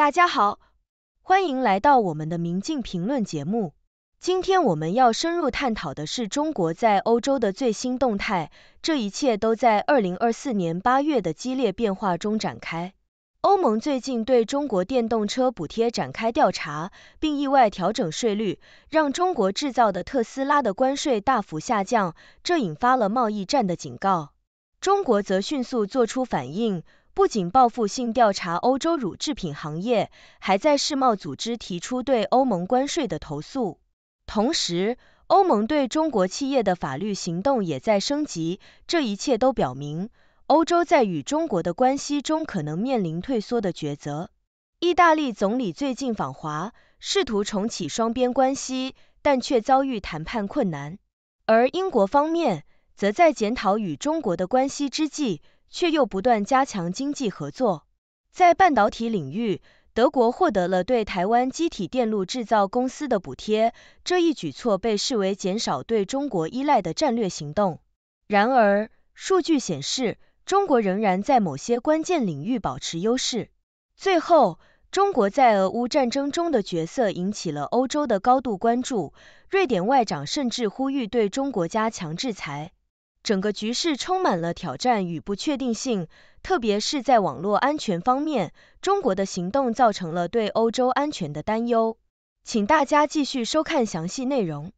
大家好，欢迎来到我们的《明镜评论》节目。今天我们要深入探讨的是中国在欧洲的最新动态，这一切都在2024年8月的激烈变化中展开。欧盟最近对中国电动车补贴展开调查，并意外调整税率，让中国制造的特斯拉的关税大幅下降，这引发了贸易战的警告。中国则迅速做出反应。不仅报复性调查欧洲乳制品行业，还在世贸组织提出对欧盟关税的投诉。同时，欧盟对中国企业的法律行动也在升级。这一切都表明，欧洲在与中国的关系中可能面临退缩的抉择。意大利总理最近访华，试图重启双边关系，但却遭遇谈判困难。而英国方面则在检讨与中国的关系之际。却又不断加强经济合作。在半导体领域，德国获得了对台湾机体电路制造公司的补贴，这一举措被视为减少对中国依赖的战略行动。然而，数据显示，中国仍然在某些关键领域保持优势。最后，中国在俄乌战争中的角色引起了欧洲的高度关注，瑞典外长甚至呼吁对中国加强制裁。整个局势充满了挑战与不确定性，特别是在网络安全方面，中国的行动造成了对欧洲安全的担忧。请大家继续收看详细内容。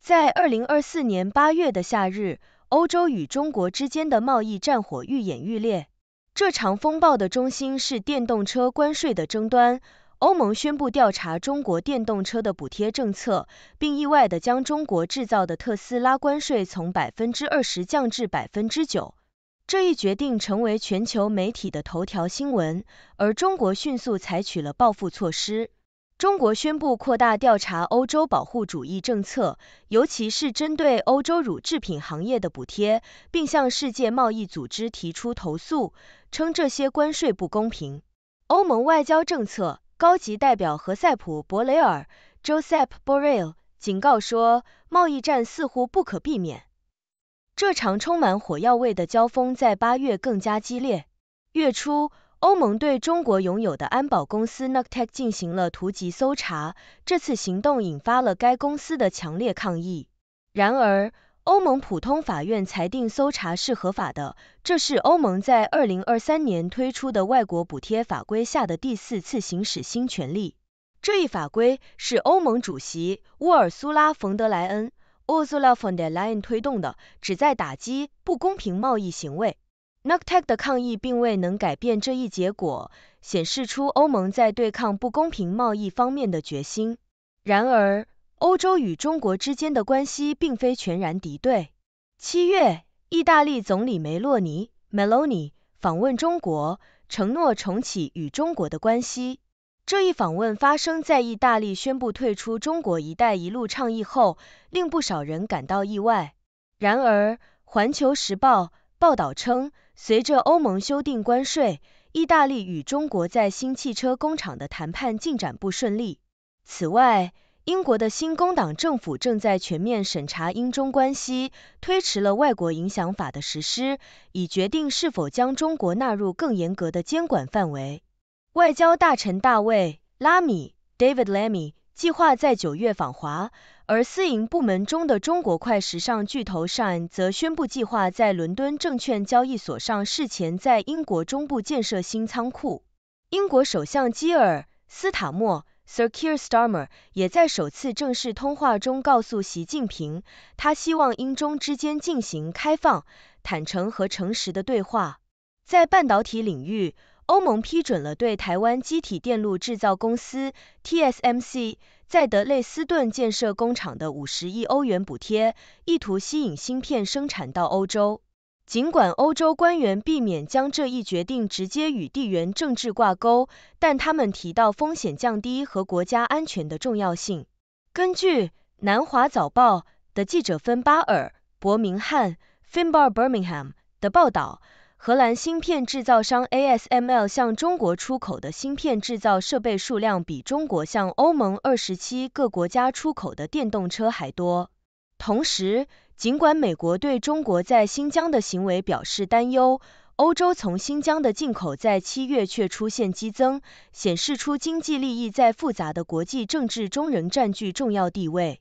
在2024年8月的夏日，欧洲与中国之间的贸易战火愈演愈烈。这场风暴的中心是电动车关税的争端。欧盟宣布调查中国电动车的补贴政策，并意外地将中国制造的特斯拉关税从百分之二十降至百分之九。这一决定成为全球媒体的头条新闻，而中国迅速采取了报复措施。中国宣布扩大调查欧洲保护主义政策，尤其是针对欧洲乳制品行业的补贴，并向世界贸易组织提出投诉，称这些关税不公平。欧盟外交政策。高级代表何塞普·博雷尔 （Josep Borrell） 警告说，贸易战似乎不可避免。这场充满火药味的交锋在八月更加激烈。月初，欧盟对中国拥有的安保公司 n u g t e k 进行了突击搜查，这次行动引发了该公司的强烈抗议。然而，欧盟普通法院裁定搜查是合法的，这是欧盟在2023年推出的外国补贴法规下的第四次行使新权利。这一法规是欧盟主席乌尔苏拉·冯德莱恩 （Ursula von der Leyen） 推动的，旨在打击不公平贸易行为。Nokia 的抗议并未能改变这一结果，显示出欧盟在对抗不公平贸易方面的决心。然而，欧洲与中国之间的关系并非全然敌对。七月，意大利总理梅洛尼 （Meloni） 访问中国，承诺重启与中国的关系。这一访问发生在意大利宣布退出中国“一带一路”倡议后，令不少人感到意外。然而，《环球时报》报道称，随着欧盟修订关税，意大利与中国在新汽车工厂的谈判进展不顺利。此外，英国的新工党政府正在全面审查英中关系，推迟了外国影响法的实施，以决定是否将中国纳入更严格的监管范围。外交大臣大卫拉米 （David Lammy） 计划在九月访华，而私营部门中的中国快时尚巨头 Shine 则宣布计划在伦敦证券交易所上市前在英国中部建设新仓库。英国首相基尔斯塔莫。Sirke s t a r m e r 也在首次正式通话中告诉习近平，他希望英中之间进行开放、坦诚和诚实的对话。在半导体领域，欧盟批准了对台湾机体电路制造公司 TSMC 在德累斯顿建设工厂的五十亿欧元补贴，意图吸引芯片生产到欧洲。尽管欧洲官员避免将这一决定直接与地缘政治挂钩，但他们提到风险降低和国家安全的重要性。根据《南华早报》的记者芬巴尔·伯明翰 f i m b a r Birmingham） 的报道，荷兰芯片制造商 ASML 向中国出口的芯片制造设备数量比中国向欧盟二十七个国家出口的电动车还多。同时，尽管美国对中国在新疆的行为表示担忧，欧洲从新疆的进口在七月却出现激增，显示出经济利益在复杂的国际政治中仍占据重要地位。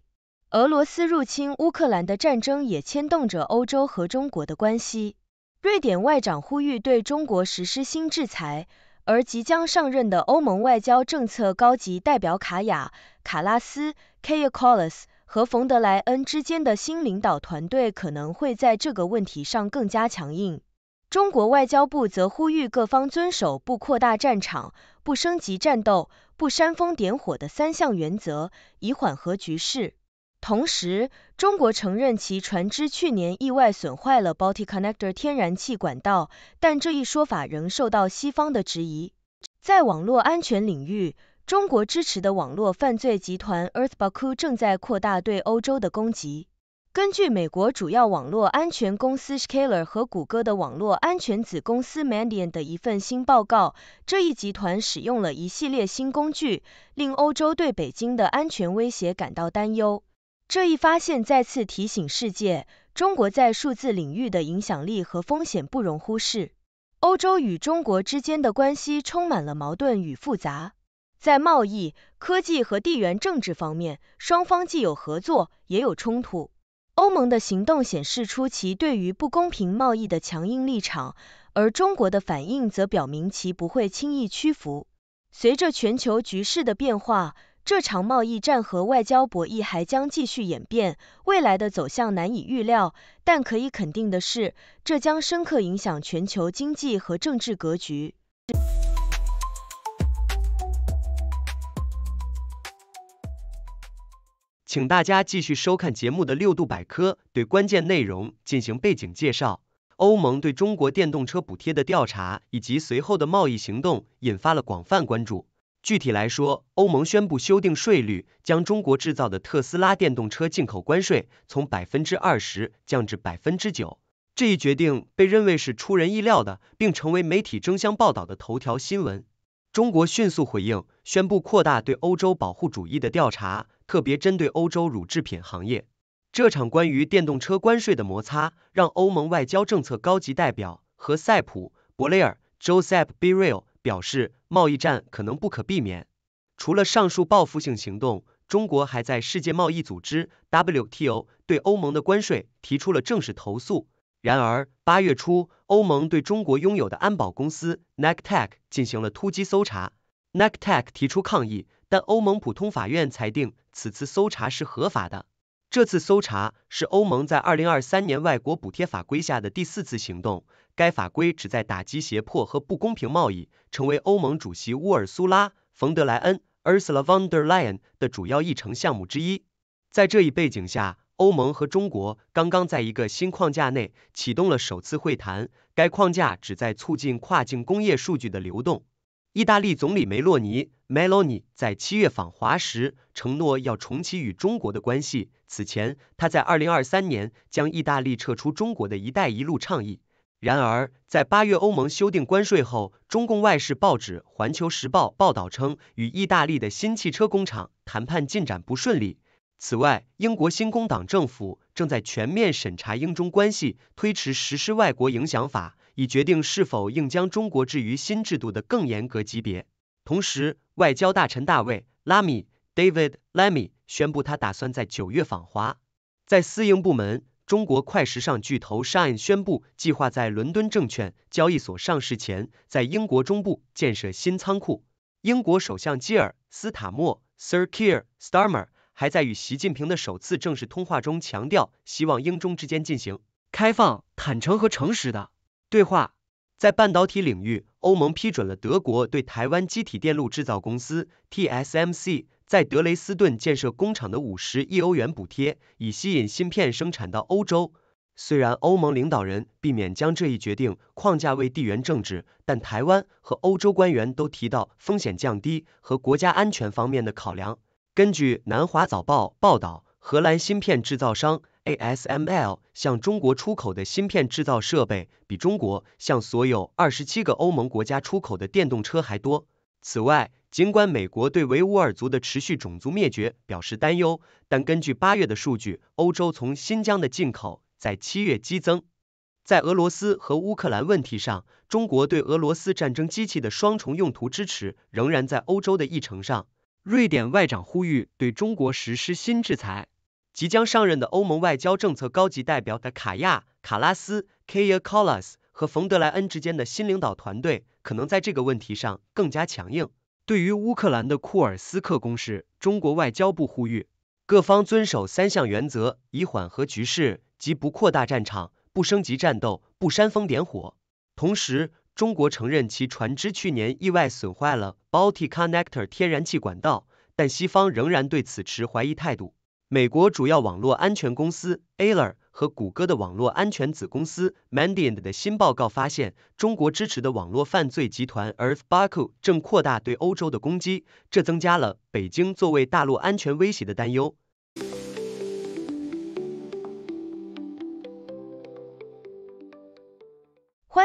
俄罗斯入侵乌克兰的战争也牵动着欧洲和中国的关系。瑞典外长呼吁对中国实施新制裁，而即将上任的欧盟外交政策高级代表卡雅卡拉斯 k a a Kallas）。和冯德莱恩之间的新领导团队可能会在这个问题上更加强硬。中国外交部则呼吁各方遵守不扩大战场、不升级战斗、不煽风点火的三项原则，以缓和局势。同时，中国承认其船只去年意外损坏了 Balticconnector 天然气管道，但这一说法仍受到西方的质疑。在网络安全领域，中国支持的网络犯罪集团 EarthBaku 正在扩大对欧洲的攻击。根据美国主要网络安全公司 s c a l r 和谷歌的网络安全子公司 Mandiant 的一份新报告，这一集团使用了一系列新工具，令欧洲对北京的安全威胁感到担忧。这一发现再次提醒世界，中国在数字领域的影响力和风险不容忽视。欧洲与中国之间的关系充满了矛盾与复杂。在贸易、科技和地缘政治方面，双方既有合作也有冲突。欧盟的行动显示出其对于不公平贸易的强硬立场，而中国的反应则表明其不会轻易屈服。随着全球局势的变化，这场贸易战和外交博弈还将继续演变，未来的走向难以预料。但可以肯定的是，这将深刻影响全球经济和政治格局。请大家继续收看节目的六度百科，对关键内容进行背景介绍。欧盟对中国电动车补贴的调查以及随后的贸易行动引发了广泛关注。具体来说，欧盟宣布修订税率，将中国制造的特斯拉电动车进口关税从百分之二十降至百分之九。这一决定被认为是出人意料的，并成为媒体争相报道的头条新闻。中国迅速回应，宣布扩大对欧洲保护主义的调查，特别针对欧洲乳制品行业。这场关于电动车关税的摩擦，让欧盟外交政策高级代表和塞普·博雷尔 （Josep h Birell） 表示，贸易战可能不可避免。除了上述报复性行动，中国还在世界贸易组织 （WTO） 对欧盟的关税提出了正式投诉。然而，八月初，欧盟对中国拥有的安保公司 Nectec 进行了突击搜查。Nectec 提出抗议，但欧盟普通法院裁定此次搜查是合法的。这次搜查是欧盟在2023年外国补贴法规下的第四次行动。该法规旨在打击胁迫和不公平贸易，成为欧盟主席乌尔苏拉·冯德莱恩 Ursula von der Leyen 的主要议程项目之一。在这一背景下，欧盟和中国刚刚在一个新框架内启动了首次会谈，该框架旨在促进跨境工业数据的流动。意大利总理梅洛尼 （Meloni） 在七月访华时承诺要重启与中国的关系。此前，他在二零二三年将意大利撤出中国的一带一路倡议。然而，在八月欧盟修订关税后，中共外事报纸《环球时报》报道称，与意大利的新汽车工厂谈判进展不顺利。此外，英国新工党政府正在全面审查英中关系，推迟实施外国影响法，以决定是否应将中国置于新制度的更严格级别。同时，外交大臣大卫拉米 （David Lammy） 宣布，他打算在九月访华。在私营部门，中国快时尚巨头 Shine 宣布计划在伦敦证券交易所上市前，在英国中部建设新仓库。英国首相基尔斯塔莫 （Sir Keir Starmer） 还在与习近平的首次正式通话中强调，希望英中之间进行开放、坦诚和诚实的对话。在半导体领域，欧盟批准了德国对台湾机体电路制造公司 TSMC 在德雷斯顿建设工厂的五十亿欧元补贴，以吸引芯片生产到欧洲。虽然欧盟领导人避免将这一决定框架为地缘政治，但台湾和欧洲官员都提到风险降低和国家安全方面的考量。根据《南华早报》报道，荷兰芯片制造商 ASML 向中国出口的芯片制造设备，比中国向所有二十七个欧盟国家出口的电动车还多。此外，尽管美国对维吾尔族的持续种族灭绝表示担忧，但根据八月的数据，欧洲从新疆的进口在七月激增。在俄罗斯和乌克兰问题上，中国对俄罗斯战争机器的双重用途支持仍然在欧洲的议程上。瑞典外长呼吁对中国实施新制裁。即将上任的欧盟外交政策高级代表的卡亚·卡拉斯 （Kaya c o l l a s 和冯德莱恩之间的新领导团队可能在这个问题上更加强硬。对于乌克兰的库尔斯克攻势，中国外交部呼吁各方遵守三项原则，以缓和局势即不扩大战场、不升级战斗、不煽风点火。同时，中国承认其船只去年意外损坏了 Baltic Connector 天然气管道，但西方仍然对此持怀疑态度。美国主要网络安全公司 a l e r 和谷歌的网络安全子公司 Mandiant 的新报告发现，中国支持的网络犯罪集团 EarthBaku 正扩大对欧洲的攻击，这增加了北京作为大陆安全威胁的担忧。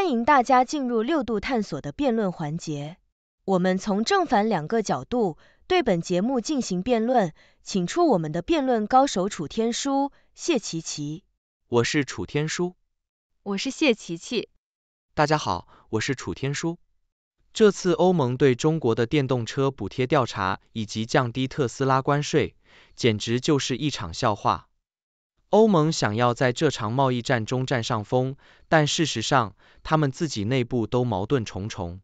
欢迎大家进入六度探索的辩论环节，我们从正反两个角度对本节目进行辩论，请出我们的辩论高手楚天舒、谢琪琪。我是楚天舒。我是谢琪琪。大家好，我是楚天舒。这次欧盟对中国的电动车补贴调查以及降低特斯拉关税，简直就是一场笑话。欧盟想要在这场贸易战中占上风，但事实上，他们自己内部都矛盾重重。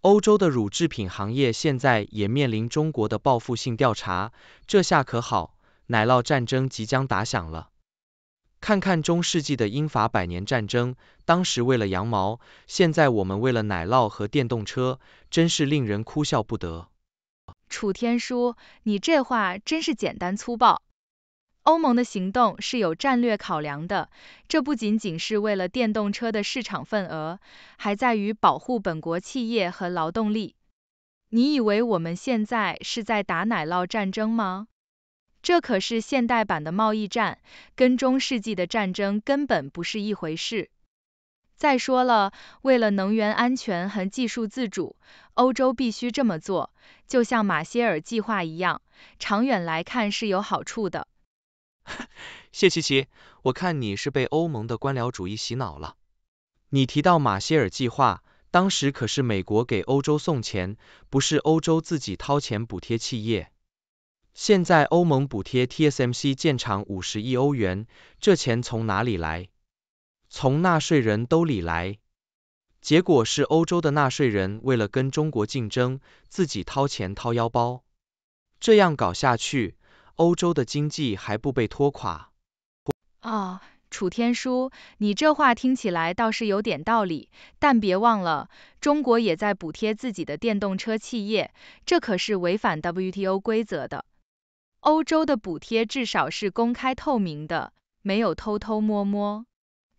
欧洲的乳制品行业现在也面临中国的报复性调查，这下可好，奶酪战争即将打响了。看看中世纪的英法百年战争，当时为了羊毛，现在我们为了奶酪和电动车，真是令人哭笑不得。楚天舒，你这话真是简单粗暴。欧盟的行动是有战略考量的，这不仅仅是为了电动车的市场份额，还在于保护本国企业和劳动力。你以为我们现在是在打奶酪战争吗？这可是现代版的贸易战，跟中世纪的战争根本不是一回事。再说了，为了能源安全和技术自主，欧洲必须这么做，就像马歇尔计划一样，长远来看是有好处的。谢七七，我看你是被欧盟的官僚主义洗脑了。你提到马歇尔计划，当时可是美国给欧洲送钱，不是欧洲自己掏钱补贴企业。现在欧盟补贴 TSMC 建厂五十亿欧元，这钱从哪里来？从纳税人兜里来。结果是欧洲的纳税人为了跟中国竞争，自己掏钱掏腰包。这样搞下去。欧洲的经济还不被拖垮。啊，楚天舒，你这话听起来倒是有点道理，但别忘了，中国也在补贴自己的电动车企业，这可是违反 WTO 规则的。欧洲的补贴至少是公开透明的，没有偷偷摸摸。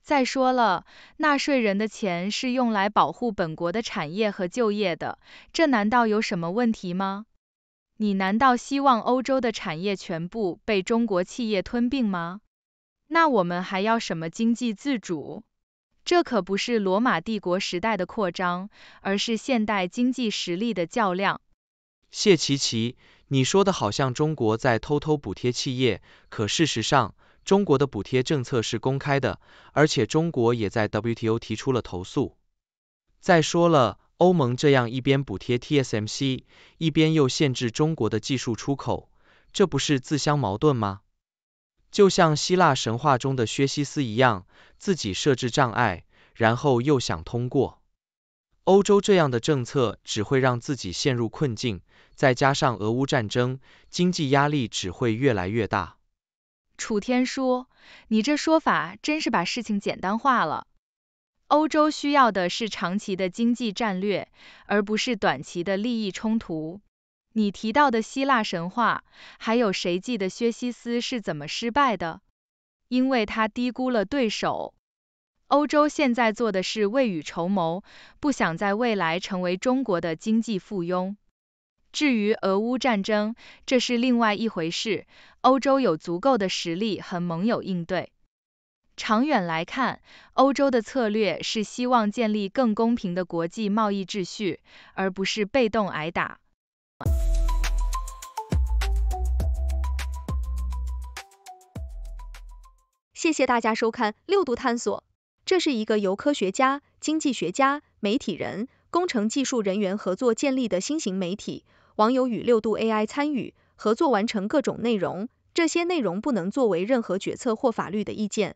再说了，纳税人的钱是用来保护本国的产业和就业的，这难道有什么问题吗？你难道希望欧洲的产业全部被中国企业吞并吗？那我们还要什么经济自主？这可不是罗马帝国时代的扩张，而是现代经济实力的较量。谢奇奇，你说的好像中国在偷偷补贴企业，可事实上，中国的补贴政策是公开的，而且中国也在 WTO 提出了投诉。再说了。欧盟这样一边补贴 TSMC，一边又限制中国的技术出口，这不是自相矛盾吗？就像希腊神话中的薛西斯一样，自己设置障碍，然后又想通过。欧洲这样的政策只会让自己陷入困境，再加上俄乌战争，经济压力只会越来越大。楚天舒，你这说法真是把事情简单化了。欧洲需要的是长期的经济战略，而不是短期的利益冲突。你提到的希腊神话，还有谁记得薛西斯是怎么失败的？因为他低估了对手。欧洲现在做的是未雨绸缪，不想在未来成为中国的经济附庸。至于俄乌战争，这是另外一回事，欧洲有足够的实力和盟友应对。长远来看，欧洲的策略是希望建立更公平的国际贸易秩序，而不是被动挨打。谢谢大家收看六度探索，这是一个由科学家、经济学家、媒体人、工程技术人员合作建立的新型媒体。网友与六度 AI 参与合作完成各种内容，这些内容不能作为任何决策或法律的意见。